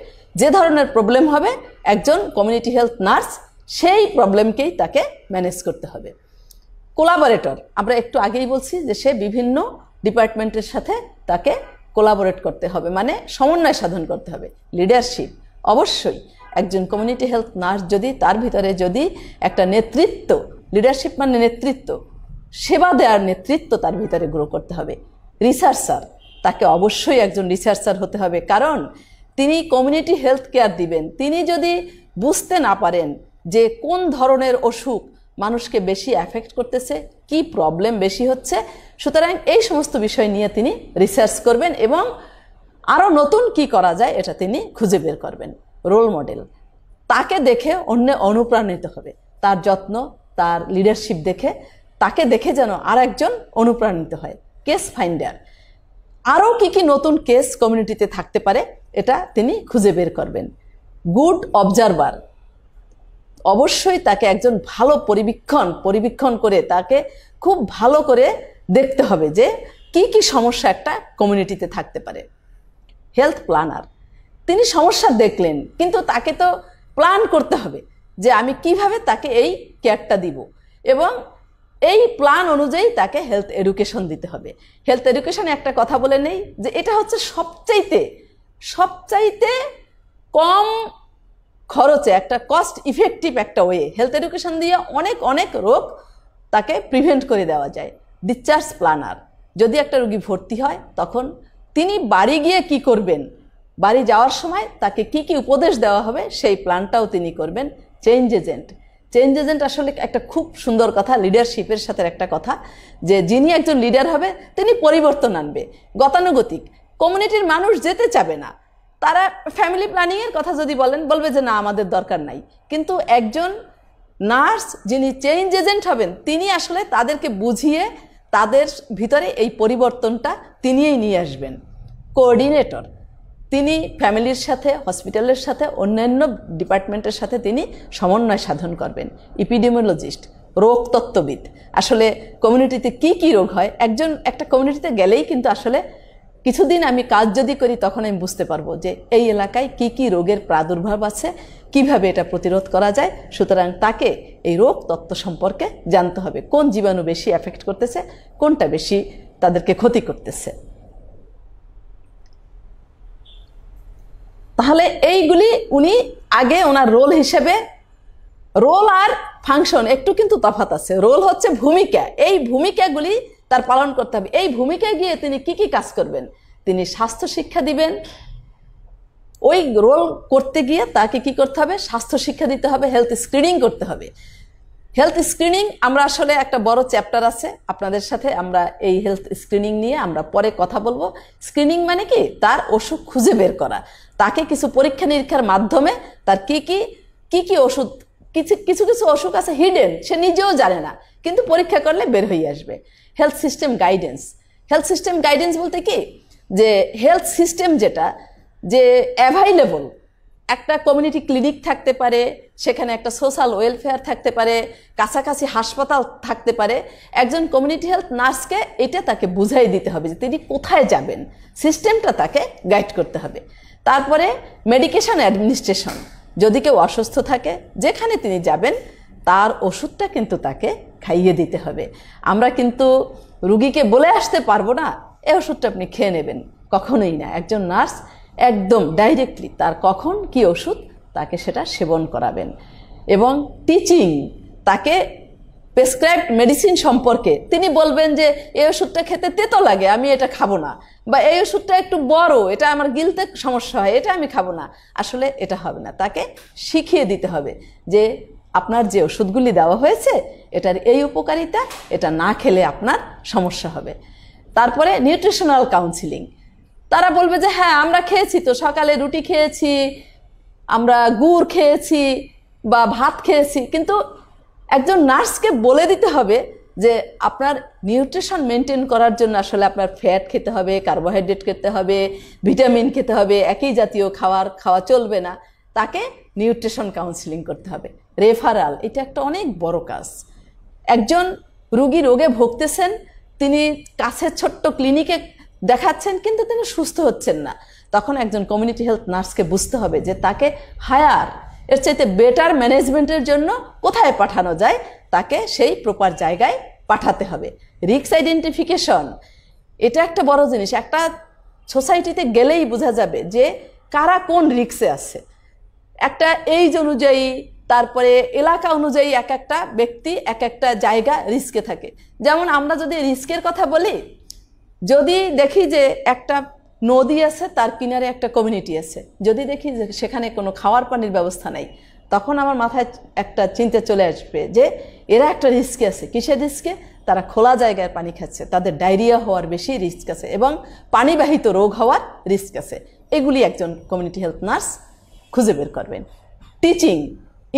যে ধরনের প্রবলেম হবে একজন কমিউনিটি হেলথ নার্স সেই প্রবলেমকেই তাকে ম্যানেজ করতে হবে কোলাবরেটর আমরা একটু আগেই বলছি যে সে বিভিন্ন ডিপার্টমেন্টের সাথে তাকে কোলাবরেট করতে হবে মানে সমন্বয় সাধন করতে হবে লিডারশিপ অবশ্যই একজন কমিউনিটি হেলথ নার্স যদি তার ভিতরে যদি একটা নেতৃত্ব লিডারশিপ মানে নেতৃত্ব সেবা দেওয়ার নেতৃত্ব তার ভিতরে গ্রো করতে হবে রিসার্চার তাকে অবশ্যই একজন রিসার্চার হতে হবে কারণ তিনি কমিউনিটি হেলথ কেয়ার দিবেন তিনি যদি বুঝতে না পারেন যে কোন ধরনের অসুখ মানুষকে বেশি অ্যাফেক্ট করতেছে কি প্রবলেম বেশি হচ্ছে সুতরাং এই সমস্ত বিষয় নিয়ে তিনি রিসার্চ করবেন এবং আরও নতুন কি করা যায় এটা তিনি খুঁজে বের করবেন রোল মডেল তাকে দেখে অন্য অনুপ্রাণিত হবে তার যত্ন তার লিডারশিপ দেখে তাকে দেখে যেন আর একজন অনুপ্রাণিত হয় কেস ফাইন্ডার আরও কি কি নতুন কেস কমিউনিটিতে থাকতে পারে এটা তিনি খুঁজে বের করবেন গুড অবজারভার অবশ্যই তাকে একজন ভালো পরিবীক্ষণ পরিবীক্ষণ করে তাকে খুব ভালো করে দেখতে হবে যে কি কি সমস্যা একটা কমিউনিটিতে থাকতে পারে হেলথ প্ল্যানার তিনি সমস্যা দেখলেন কিন্তু তাকে তো প্ল্যান করতে হবে যে আমি কিভাবে তাকে এই কেয়ারটা দিব এবং এই প্ল্যান অনুযায়ী তাকে হেলথ এডুকেশন দিতে হবে হেলথ এডুকেশনে একটা কথা বলে নেই যে এটা হচ্ছে সবচাইতে সবচাইতে কম খরচে একটা কস্ট ইফেক্টিভ একটা ওয়ে হেলথ এডুকেশন দিয়ে অনেক অনেক রোগ তাকে প্রিভেন্ট করে দেওয়া যায় ডিসচার্জ প্ল্যানার যদি একটা রুগী ভর্তি হয় তখন তিনি বাড়ি গিয়ে কি করবেন বাড়ি যাওয়ার সময় তাকে কি কি উপদেশ দেওয়া হবে সেই প্ল্যানটাও তিনি করবেন চেঞ্জ এজেন্ট চেঞ্জ এজেন্ট আসলে একটা খুব সুন্দর কথা লিডারশিপের সাথে একটা কথা যে যিনি একজন লিডার হবে তিনি পরিবর্তন আনবে গতানুগতিক কমিউনিটির মানুষ যেতে চাবে না তারা ফ্যামিলি প্ল্যানিংয়ের কথা যদি বলেন বলবে যে না আমাদের দরকার নাই কিন্তু একজন নার্স যিনি চেঞ্জ এজেন্ট হবেন তিনি আসলে তাদেরকে বুঝিয়ে তাদের ভিতরে এই পরিবর্তনটা তিনিই নিয়ে আসবেন কোঅর্ডিনেটর তিনি ফ্যামিলির সাথে হসপিটালের সাথে অন্যান্য ডিপার্টমেন্টের সাথে তিনি সমন্বয় সাধন করবেন ইপিডিমোলজিস্ট রোগ তত্ত্ববিদ আসলে কমিউনিটিতে কি কি রোগ হয় একজন একটা কমিউনিটিতে গেলেই কিন্তু আসলে কিছুদিন আমি কাজ যদি করি তখন আমি বুঝতে পারবো যে এই এলাকায় কি কি রোগের প্রাদুর্ভাব আছে কিভাবে এটা প্রতিরোধ করা যায় সুতরাং তাকে এই রোগ তত্ত্ব সম্পর্কে জানতে হবে কোন জীবাণু বেশি এফেক্ট করতেছে কোনটা বেশি তাদেরকে ক্ষতি করতেছে তাহলে এইগুলি উনি আগে ওনার রোল হিসেবে রোল আর ফাংশন একটু কিন্তু তফাত আছে রোল হচ্ছে ভূমিকা এই ভূমিকাগুলি তার পালন করতে হবে এই ভূমিকায় গিয়ে তিনি কি কি কাজ করবেন তিনি স্বাস্থ্য শিক্ষা দিবেন ওই রোল করতে গিয়ে তাকে কি করতে হবে স্বাস্থ্য শিক্ষা দিতে হবে হেলথ স্ক্রিনিং করতে হবে হেলথ স্ক্রিনিং আমরা আসলে একটা বড় চ্যাপ্টার আছে আপনাদের সাথে আমরা এই হেলথ স্ক্রিনিং নিয়ে আমরা পরে কথা বলবো স্ক্রিনিং মানে কি তার অসুখ খুঁজে বের করা তাকে কিছু পরীক্ষা নিরীক্ষার মাধ্যমে তার কি কি কি কি ওষুধ কিছু কিছু কিছু অসুখ আছে হিডেন সে নিজেও জানে না কিন্তু পরীক্ষা করলে বের হয়ে আসবে health system guidance health system guidance বলতে কি যে হেলথ সিস্টেম যেটা যে অ্যাভাইলেবল একটা কমিউনিটি ক্লিনিক থাকতে পারে সেখানে একটা সোশ্যাল ওয়েলফেয়ার থাকতে পারে কাছাকাছি হাসপাতাল থাকতে পারে একজন কমিউনিটি হেলথ নার্সকে এটা তাকে বুঝাই দিতে হবে যে তিনি কোথায় যাবেন সিস্টেমটা তাকে গাইড করতে হবে তারপরে মেডিকেশন অ্যাডমিনিস্ট্রেশন যদি কেউ অসুস্থ থাকে যেখানে তিনি যাবেন তার ওষুধটা কিন্তু তাকে খাইয়ে দিতে হবে আমরা কিন্তু রুগীকে বলে আসতে পারবো না এ ওষুধটা আপনি খেয়ে নেবেন কখনোই না একজন নার্স একদম ডাইরেক্টলি তার কখন কি ওষুধ তাকে সেটা সেবন করাবেন এবং টিচিং তাকে প্রেসক্রাইব মেডিসিন সম্পর্কে তিনি বলবেন যে এই ওষুধটা খেতে তেতো লাগে আমি এটা খাবো না বা এই ওষুধটা একটু বড় এটা আমার গিলতে সমস্যা হয় এটা আমি খাবো না আসলে এটা হবে না তাকে শিখিয়ে দিতে হবে যে আপনার যে ওষুধগুলি দেওয়া হয়েছে এটার এই উপকারিতা এটা না খেলে আপনার সমস্যা হবে তারপরে নিউট্রিশনাল কাউন্সিলিং তারা বলবে যে হ্যাঁ আমরা খেয়েছি তো সকালে রুটি খেয়েছি আমরা গুড় খেয়েছি বা ভাত খেয়েছি কিন্তু একজন নার্সকে বলে দিতে হবে যে আপনার নিউট্রিশন মেনটেন করার জন্য আসলে আপনার ফ্যাট খেতে হবে কার্বোহাইড্রেট খেতে হবে ভিটামিন খেতে হবে একই জাতীয় খাওয়ার খাওয়া চলবে না তাকে নিউট্রিশন কাউন্সিলিং করতে হবে রেফারাল এটা একটা অনেক বড় কাজ একজন রুগী রোগে ভুগতেছেন তিনি কাছের ছোট্ট ক্লিনিকে দেখাচ্ছেন কিন্তু তিনি সুস্থ হচ্ছেন না তখন একজন কমিউনিটি হেলথ নার্সকে বুঝতে হবে যে তাকে হায়ার এর চাইতে বেটার ম্যানেজমেন্টের জন্য কোথায় পাঠানো যায় তাকে সেই প্রপার জায়গায় পাঠাতে হবে রিক্স আইডেন্টিফিকেশন এটা একটা বড় জিনিস একটা সোসাইটিতে গেলেই বোঝা যাবে যে কারা কোন রিক্সে আছে একটা এইজ অনুযায়ী তারপরে এলাকা অনুযায়ী এক একটা ব্যক্তি এক একটা জায়গা রিস্কে থাকে যেমন আমরা যদি রিস্কের কথা বলি যদি দেখি যে একটা নদী আছে তার কিনারে একটা কমিউনিটি আছে যদি দেখি যে সেখানে কোনো খাওয়ার পানির ব্যবস্থা নাই তখন আমার মাথায় একটা চিন্তা চলে আসবে যে এরা একটা রিস্কে আছে কিসের রিস্কে তারা খোলা জায়গায় পানি খাচ্ছে তাদের ডায়রিয়া হওয়ার বেশি রিস্ক আছে এবং পানিবাহিত রোগ হওয়ার রিস্ক আছে এগুলি একজন কমিউনিটি হেলথ নার্স খুঁজে বের করবেন টিচিং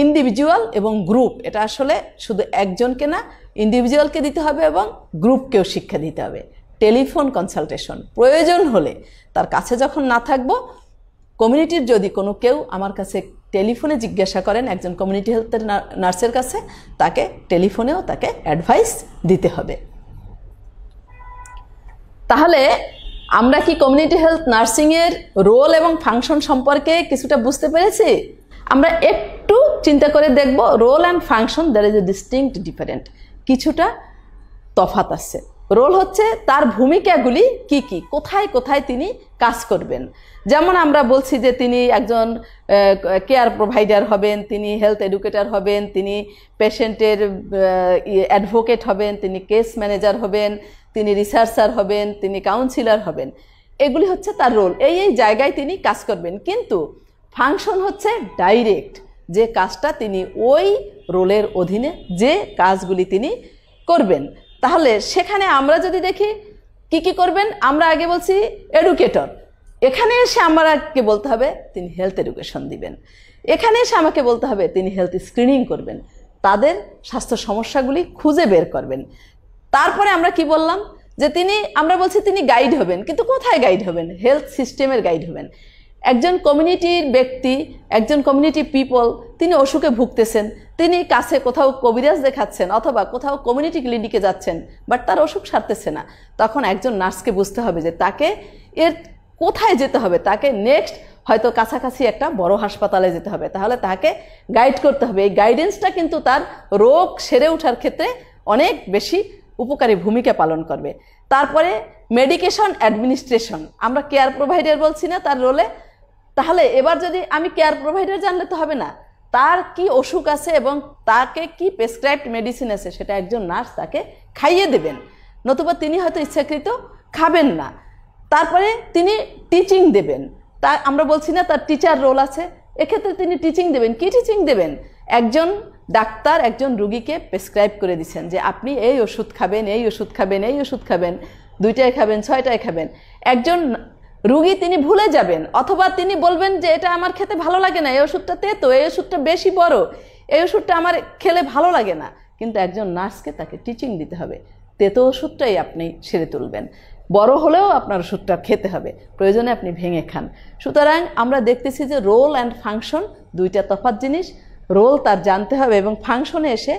ইন্ডিভিজুয়াল এবং গ্রুপ এটা আসলে শুধু একজনকে না ইন্ডিভিজুয়ালকে দিতে হবে এবং গ্রুপকেও শিক্ষা দিতে হবে টেলিফোন কনসালটেশন প্রয়োজন হলে তার কাছে যখন না থাকবো কমিউনিটির যদি কোনো কেউ আমার কাছে টেলিফোনে জিজ্ঞাসা করেন একজন কমিউনিটি হেলথের নার্সের কাছে তাকে টেলিফোনেও তাকে অ্যাডভাইস দিতে হবে তাহলে আমরা কি কমিউনিটি হেলথ নার্সিংয়ের রোল এবং ফাংশন সম্পর্কে কিছুটা বুঝতে পেরেছি আমরা একটু চিন্তা করে দেখব role and function there is a distinct different কিছুটা তফাত আছে রোল হচ্ছে তার ভূমিকাগুলি কি কি কোথায় কোথায় তিনি কাজ করবেন যেমন আমরা বলছি যে তিনি একজন কেয়ার প্রোভাইডার হবেন তিনি হেলথ এডুকেটার হবেন তিনি পেশেন্টের অ্যাডভোকেট হবেন তিনি কেস ম্যানেজার হবেন তিনি রিসার্চার হবেন তিনি কাউন্সিলর হবেন এগুলি হচ্ছে তার রোল এই এই জায়গায় তিনি কাজ করবেন কিন্তু ফাংশন হচ্ছে ডাইরেক্ট যে কাজটা তিনি ওই রোলের অধীনে যে কাজগুলি তিনি করবেন তাহলে সেখানে আমরা যদি দেখি কি কি করবেন আমরা আগে বলছি এডুকেটর এখানে এসে আমাকে বলতে হবে তিনি হেলথ এডুকেশন দিবেন এখানে এসে আমাকে বলতে হবে তিনি হেলথ স্ক্রিনিং করবেন তাদের স্বাস্থ্য সমস্যাগুলি খুঁজে বের করবেন তারপরে আমরা কি বললাম যে তিনি আমরা বলছি তিনি গাইড হবেন কিন্তু কোথায় গাইড হবেন হেলথ সিস্টেমের গাইড হবেন একজন কমিউনিটির ব্যক্তি একজন কমিউনিটি পিপল তিনি অসুখে ভুগতেছেন তিনি কাছে কোথাও কবিরাজ দেখাচ্ছেন অথবা কোথাও কমিউনিটি ক্লিনিকে যাচ্ছেন বাট তার অসুখ সারতেছে না তখন একজন নার্সকে বুঝতে হবে যে তাকে এর কোথায় যেতে হবে তাকে নেক্সট হয়তো কাছাকাছি একটা বড় হাসপাতালে যেতে হবে তাহলে তাকে গাইড করতে হবে এই গাইডেন্সটা কিন্তু তার রোগ সেরে ওঠার ক্ষেত্রে অনেক বেশি উপকারী ভূমিকা পালন করবে তারপরে মেডিকেশন অ্যাডমিনিস্ট্রেশন আমরা কেয়ার প্রোভাইডার বলছি না তার রোলে তাহলে এবার যদি আমি কেয়ার প্রোভাইডার জানলে তো হবে না তার কি অসুখ আছে এবং তাকে কি প্রেসক্রাইবড মেডিসিন আছে সেটা একজন নার্স তাকে খাইয়ে দেবেন নতুবা তিনি হয়তো ইচ্ছাকৃত খাবেন না তারপরে তিনি টিচিং দেবেন তা আমরা বলছি না তার টিচার রোল আছে এক্ষেত্রে তিনি টিচিং দেবেন কি টিচিং দেবেন একজন ডাক্তার একজন রুগীকে প্রেসক্রাইব করে দিচ্ছেন যে আপনি এই ওষুধ খাবেন এই ওষুধ খাবেন এই ওষুধ খাবেন দুইটায় খাবেন ছয়টায় খাবেন একজন রুগী তিনি ভুলে যাবেন অথবা তিনি বলবেন যে এটা আমার খেতে ভালো লাগে না এই ওষুধটা তেতো এই ওষুধটা বেশি বড় এই ওষুধটা আমার খেলে ভালো লাগে না কিন্তু একজন নার্সকে তাকে টিচিং দিতে হবে তেতো ওষুধটাই আপনি সেরে তুলবেন বড় হলেও আপনার ওষুধটা খেতে হবে প্রয়োজনে আপনি ভেঙে খান সুতরাং আমরা দেখতেছি যে রোল অ্যান্ড ফাংশন দুইটা তফাত জিনিস রোল তার জানতে হবে এবং ফাংশনে এসে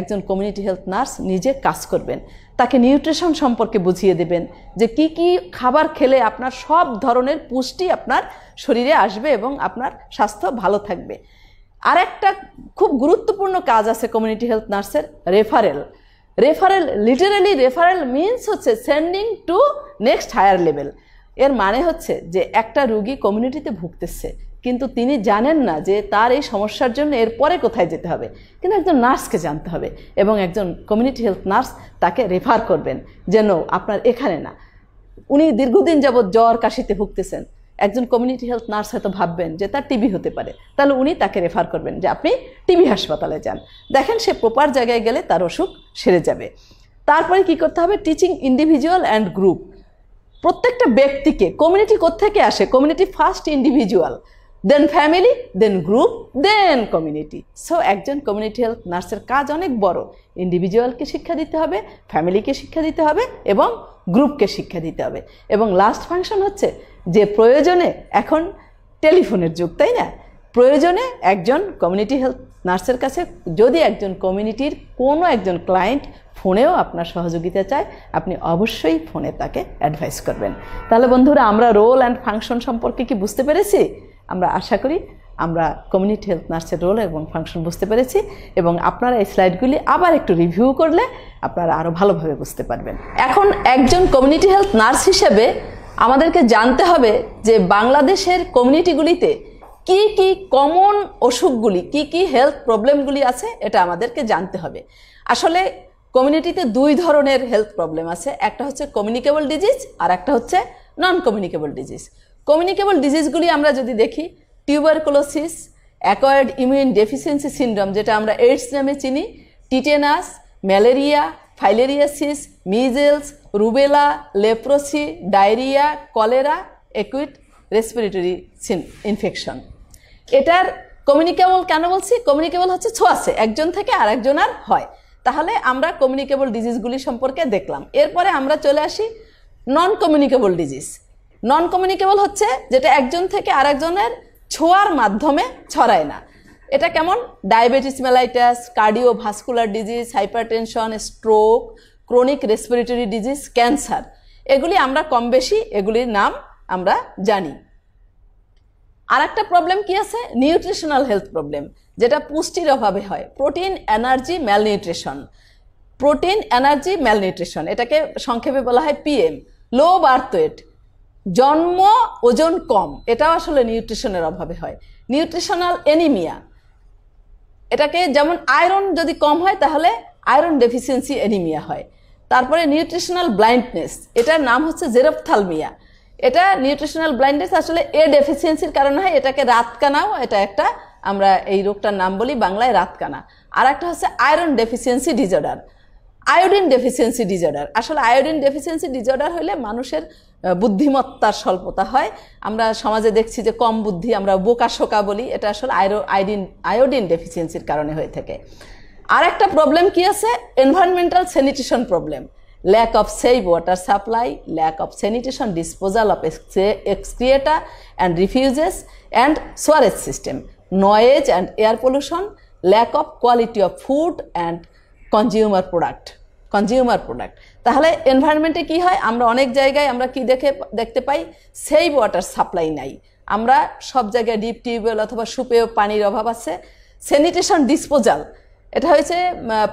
একজন কমিউনিটি হেলথ নার্স নিজে কাজ করবেন তাকে নিউট্রিশন সম্পর্কে বুঝিয়ে দেবেন যে কি কি খাবার খেলে আপনার সব ধরনের পুষ্টি আপনার শরীরে আসবে এবং আপনার স্বাস্থ্য ভালো থাকবে আর একটা খুব গুরুত্বপূর্ণ কাজ আছে কমিউনিটি হেলথ নার্সের referral referral literally referral means হচ্ছে sending to next higher level এর মানে হচ্ছে যে একটা রুগী কমিউনিটিতে ভুগতেছে কিন্তু তিনি জানেন না যে তার এই সমস্যার জন্য এর পরে কোথায় যেতে হবে কিন্তু একজন নার্সকে জানতে হবে এবং একজন কমিউনিটি হেলথ নার্স তাকে রেফার করবেন যেন আপনার এখানে না উনি দীর্ঘদিন যাবৎ জ্বর কাশিতে ভুগতেছেন একজন কমিউনিটি হেলথ নার্স হয়তো ভাববেন যে তার টিবি হতে পারে তাহলে উনি তাকে রেফার করবেন যে আপনি টিবি হাসপাতালে যান দেখেন সে প্রপার জায়গায় গেলে তার অসুখ সেরে যাবে তারপরে কি করতে হবে টিচিং ইন্ডিভিজুয়াল অ্যান্ড গ্রুপ প্রত্যেকটা ব্যক্তিকে কমিউনিটি কোথেকে আসে community first individual then family then group then community so একজন কমিউনিটি হেলথ নার্সের কাজ অনেক বড় ইন্ডিভিজুয়ালকে শিক্ষা দিতে হবে ফ্যামিলিকে শিক্ষা দিতে হবে এবং গ্রুপকে শিক্ষা দিতে হবে এবং লাস্ট ফাংশন হচ্ছে যে প্রয়োজনে এখন টেলিফোনের যুগ তাই না প্রয়োজনে একজন কমিউনিটি হেলথ নার্সের কাছে যদি একজন কমিউনিটির কোনো একজন ক্লায়েন্ট ফোনেও আপনার সহযোগিতা চায় আপনি অবশ্যই ফোনে তাকে অ্যাডভাইস করবেন তাহলে বন্ধুরা আমরা রোল অ্যান্ড ফাংশন সম্পর্কে কি বুঝতে পেরেছি আমরা আশা করি আমরা কমিউনিটি হেলথ নার্সের রোল এবং ফাংশন বুঝতে পেরেছি এবং আপনারা এই স্লাইডগুলি আবার একটু রিভিউ করলে আপনারা আরও ভালোভাবে বুঝতে পারবেন এখন একজন কমিউনিটি হেলথ নার্স হিসেবে আমাদেরকে জানতে হবে যে বাংলাদেশের কমিউনিটিগুলিতে কি কি কমন অসুখগুলি কি কি হেলথ প্রবলেমগুলি আছে এটা আমাদেরকে জানতে হবে আসলে কমিউনিটিতে দুই ধরনের হেলথ প্রবলেম আছে একটা হচ্ছে কমিউনিকেবল ডিজিজ আর একটা হচ্ছে নন কমিউনিকেবল ডিজিজ কমিউনিকেবল ডিজিজগুলি আমরা যদি দেখি tuberculosis acquired immune deficiency syndrome যেটা আমরা এইডস নামে চিনি tetanus malaria filariasis measles rubella leprosy diarrhoea cholera acute respiratory infection এটার কমিউনিকেবল কেন বলছি কমিউনিকেবল হচ্ছে ছোঁয়াশে একজন থেকে আরেকজন আর হয় তাহলে আমরা কমিউনিকেবল ডিজিজগুলি সম্পর্কে দেখলাম এরপরে আমরা চলে আসি non communicable disease non communicable হচ্ছে যেটা একজন থেকে আরেকজনের ছোঁয়ার মাধ্যমে ছড়ায় না এটা কেমন diabetes mellitus cardiovascular disease hypertension stroke chronic respiratory disease cancer এগুলি আমরা কম বেশি এগুলির নাম আমরা জানি আর একটা প্রবলেম কি আছে নিউট্রিশনাল হেলথ প্রবলেম যেটা পুষ্টির অভাবে হয় protein energy malnutrition protein energy malnutrition এটাকে সংক্ষেপে বলা হয় পিএম লো বার্থ ওয়েট জন্ম ওজন কম এটাও আসলে নিউট্রিশনের অভাবে হয় নিউট্রিশনাল এনিমিয়া এটাকে যেমন আয়রন যদি কম হয় তাহলে আয়রন ডেফিসিয়েন্সি এনিমিয়া হয় তারপরে নিউট্রিশনাল ব্লাইন্ডনেস এটার নাম হচ্ছে জেরোফথালমিয়া এটা নিউট্রিশনাল ব্লাইন্ডনেস আসলে এ ডেফিসিয়েন্সির কারণে হয় এটাকে রাতকানাও এটা একটা আমরা এই রোগটার নাম বলি বাংলায় রাতকানা আর একটা হচ্ছে iron deficiency disorder iodine deficiency disorder আসলে আয়োডিন ডেফিসিয়েন্সি ডিজর্ডার হলে মানুষের বুদ্ধিমত্তার স্বল্পতা হয় আমরা সমাজে দেখছি যে কম বুদ্ধি আমরা বোকা শোকা বলি এটা আসলে আয়রো আয়োডিন আয়োডিন ডেফিসিয়েন্সির কারণে হয়ে থাকে আর একটা প্রবলেম কি আছে environmental sanitation problem lack of safe water supply lack of sanitation disposal of excreta and refuses and sewerage system noise and air pollution lack of quality of food and consumer product consumer product তাহলে এনভায়রনমেন্টে কি হয় আমরা অনেক জায়গায় আমরা কি দেখে দেখতে পাই সেই ওয়াটার সাপ্লাই নাই আমরা সব জায়গায় ডিপ টিউবওয়েল অথবা সুপেয় পানির অভাব আছে স্যানিটেশন ডিসপোজাল এটা হয়েছে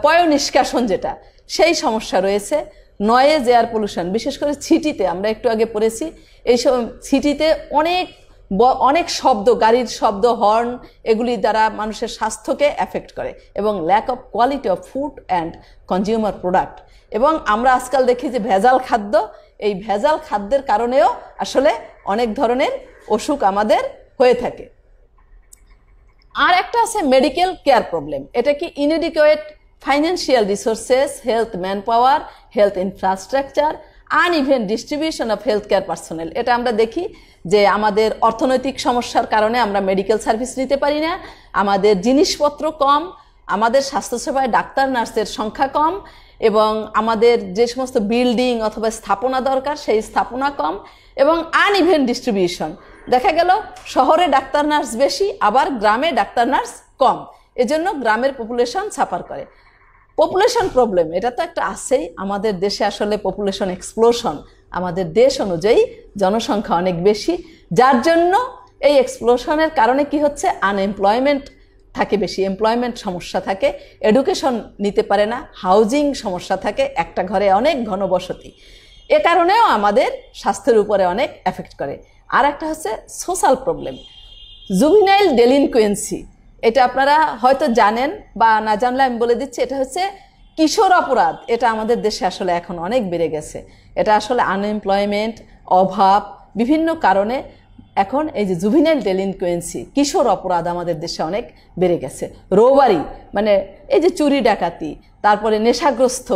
পয় নিষ্কাশন যেটা সেই সমস্যা রয়েছে নয়েজ এয়ার পলিউশন বিশেষ করে সিটিতে আমরা একটু আগে পড়েছি এইসব সিটিতে অনেক অনেক শব্দ গাড়ির শব্দ হর্ন এগুলি দ্বারা মানুষের স্বাস্থ্যকে অ্যাফেক্ট করে এবং lack of quality of food and consumer product এবং আমরা আজকাল দেখি যে ভেজাল খাদ্য এই ভেজাল খাদ্যের কারণেও আসলে অনেক ধরনের অসুখ আমাদের হয়ে থাকে আর একটা আছে মেডিকেল কেয়ার প্রবলেম এটা কি inadequate financial resources health manpower health infrastructure uneven distribution of health care personnel এটা আমরা দেখি যে আমাদের অর্থনৈতিক সমস্যার কারণে আমরা মেডিকেল সার্ভিস নিতে পারি না আমাদের জিনিসপত্র কম আমাদের স্বাস্থ্যসেবায় ডাক্তার নার্সের সংখ্যা কম এবং আমাদের যে সমস্ত বিল্ডিং অথবা স্থাপনা দরকার সেই স্থাপনা কম এবং আনইভেন ডিস্ট্রিবিউশন দেখা গেল শহরে ডাক্তার নার্স বেশি আবার গ্রামে ডাক্তার নার্স কম এজন্য গ্রামের পপুলেশন সাফার করে পপুলেশন প্রবলেম এটা তো একটা আছেই আমাদের দেশে আসলে পপুলেশন এক্সপ্লোশন আমাদের দেশ অনুযায়ী জনসংখ্যা অনেক বেশি যার জন্য এই এক্সপ্লোশনের কারণে কি হচ্ছে আনএমপ্লয়মেন্ট থাকে বেশি এমপ্লয়মেন্ট সমস্যা থাকে এডুকেশন নিতে পারে না হাউজিং সমস্যা থাকে একটা ঘরে অনেক ঘনবসতি এ কারণেও আমাদের স্বাস্থ্যের উপরে অনেক এফেক্ট করে আর একটা হচ্ছে সোশ্যাল প্রবলেম জুভিনাইল ডেলিনকুয়েন্সি এটা আপনারা হয়তো জানেন বা না জানলে আমি বলে দিচ্ছি এটা হচ্ছে কিশোর অপরাধ এটা আমাদের দেশে আসলে এখন অনেক বেড়ে গেছে এটা আসলে আনএমপ্লয়মেন্ট অভাব বিভিন্ন কারণে এখন এই যে জুভিনাইল ডেলিনকুয়েন্সি কিশোর অপরাধ আমাদের দেশে অনেক বেড়ে গেছে রোবারি মানে এই যে চুরি ডাকাতি তারপরে নেশাগ্রস্ত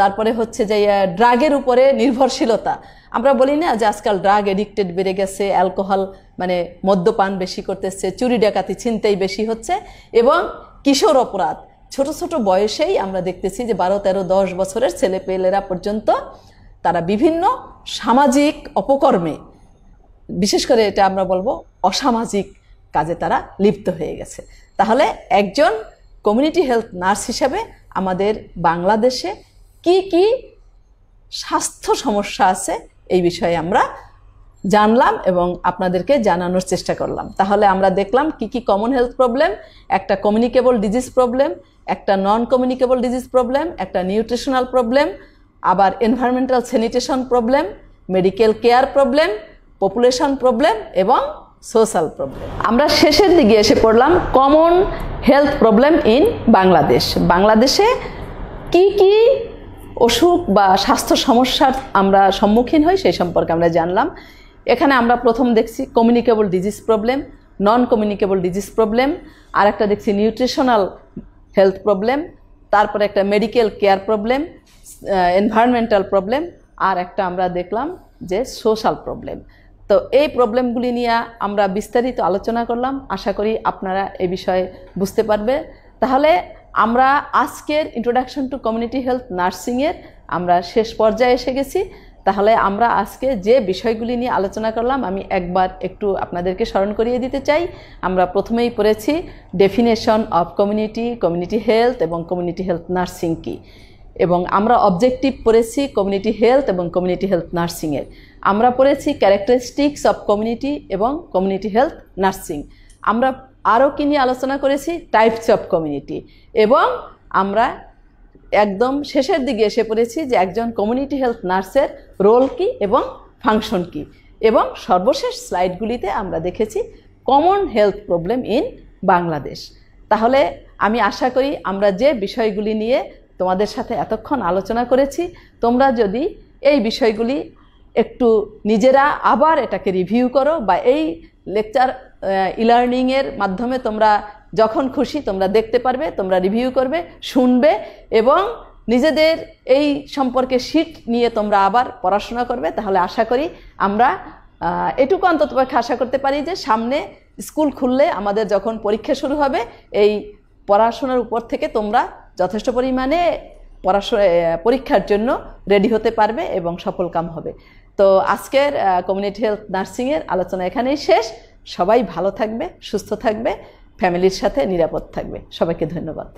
তারপরে হচ্ছে যে ড্রাগের উপরে নির্ভরশীলতা আমরা বলি না যে আজকাল ড্রাগ এডিক্টেড বেড়ে গেছে অ্যালকোহল মানে মদ্যপান বেশি করতেছে চুরি ডাকাতি ছিনতাই বেশি হচ্ছে এবং কিশোর অপরাধ ছোট ছোট বয়সেই আমরা দেখতেছি যে বারো তেরো দশ বছরের ছেলেপেলেরা পর্যন্ত তারা বিভিন্ন সামাজিক অপকর্মে বিশেষ করে এটা আমরা বলবো অসামাজিক কাজে তারা লিপ্ত হয়ে গেছে তাহলে একজন কমিউনিটি হেলথ নার্স হিসাবে আমাদের বাংলাদেশে কি কি স্বাস্থ্য সমস্যা আছে এই বিষয়ে আমরা জানলাম এবং আপনাদেরকে জানানোর চেষ্টা করলাম তাহলে আমরা দেখলাম কি কি কমন হেলথ প্রবলেম একটা কমিউনিকেবল ডিজিজ প্রবলেম একটা নন কমিউনিকেবল ডিজিজ প্রবলেম একটা নিউট্রিশনাল প্রবলেম আবার environmental sanitation problem medical care problem population problem এবং সোশ্যাল প্রবলেম আমরা শেষের দিকে এসে পড়লাম common health problem in Bangladesh বাংলাদেশে কি কি অসুখ বা স্বাস্থ্য সমস্যার আমরা সম্মুখীন হই সেই সম্পর্কে আমরা জানলাম এখানে আমরা প্রথম দেখছি communicable disease problem non communicable disease problem আর একটা দেখছি নিউট্রিশনাল হেলথ প্রবলেম তারপরে একটা medical care problem environmental problem আর একটা আমরা দেখলাম যে সোশ্যাল প্রবলেম তো এই প্রবলেমগুলি নিয়ে আমরা বিস্তারিত আলোচনা করলাম আশা করি আপনারা এ বিষয়ে বুঝতে পারবে তাহলে আমরা আজকের ইন্ট্রোডাকশন টু কমিউনিটি হেলথ নার্সিংয়ের আমরা শেষ পর্যায়ে এসে গেছি তাহলে আমরা আজকে যে বিষয়গুলি নিয়ে আলোচনা করলাম আমি একবার একটু আপনাদেরকে স্মরণ করিয়ে দিতে চাই আমরা প্রথমেই পড়েছি definition of community community health এবং কমিউনিটি হেলথ নার্সিং কি এবং আমরা অবজেক্টিভ পড়েছি কমিউনিটি হেলথ এবং কমিউনিটি হেলথ নার্সিংয়ের আমরা পড়েছি ক্যারেক্টারিস্টিক্স অফ কমিউনিটি এবং কমিউনিটি হেলথ নার্সিং আমরা আরও কি নিয়ে আলোচনা করেছি টাইপস অফ কমিউনিটি এবং আমরা একদম শেষের দিকে এসে পড়েছি যে একজন কমিউনিটি হেলথ নার্সের রোল কি এবং ফাংশন কি এবং সর্বশেষ স্লাইডগুলিতে আমরা দেখেছি common health problem in Bangladesh তাহলে আমি আশা করি আমরা যে বিষয়গুলি নিয়ে তোমাদের সাথে এতক্ষণ আলোচনা করেছি তোমরা যদি এই বিষয়গুলি একটু নিজেরা আবার এটাকে রিভিউ করো বা এই লেকচার ইলার্নিংয়ের মাধ্যমে তোমরা যখন খুশি তোমরা দেখতে পারবে তোমরা রিভিউ করবে শুনবে এবং নিজেদের এই সম্পর্কে শিট নিয়ে তোমরা আবার পড়াশোনা করবে তাহলে আশা করি আমরা এটুকু অন্ততপক্ষে আশা করতে পারি যে সামনে স্কুল খুললে আমাদের যখন পরীক্ষা শুরু হবে এই পড়াশোনার উপর থেকে তোমরা যথেষ্ট পরিমাণে পড়াশো পরীক্ষার জন্য রেডি হতে পারবে এবং সফল কাম হবে তো আজকের কমিউনিটি হেলথ নার্সিংয়ের আলোচনা এখানেই শেষ সবাই ভালো থাকবে সুস্থ থাকবে ফ্যামিলির সাথে নিরাপদ থাকবে সবাইকে ধন্যবাদ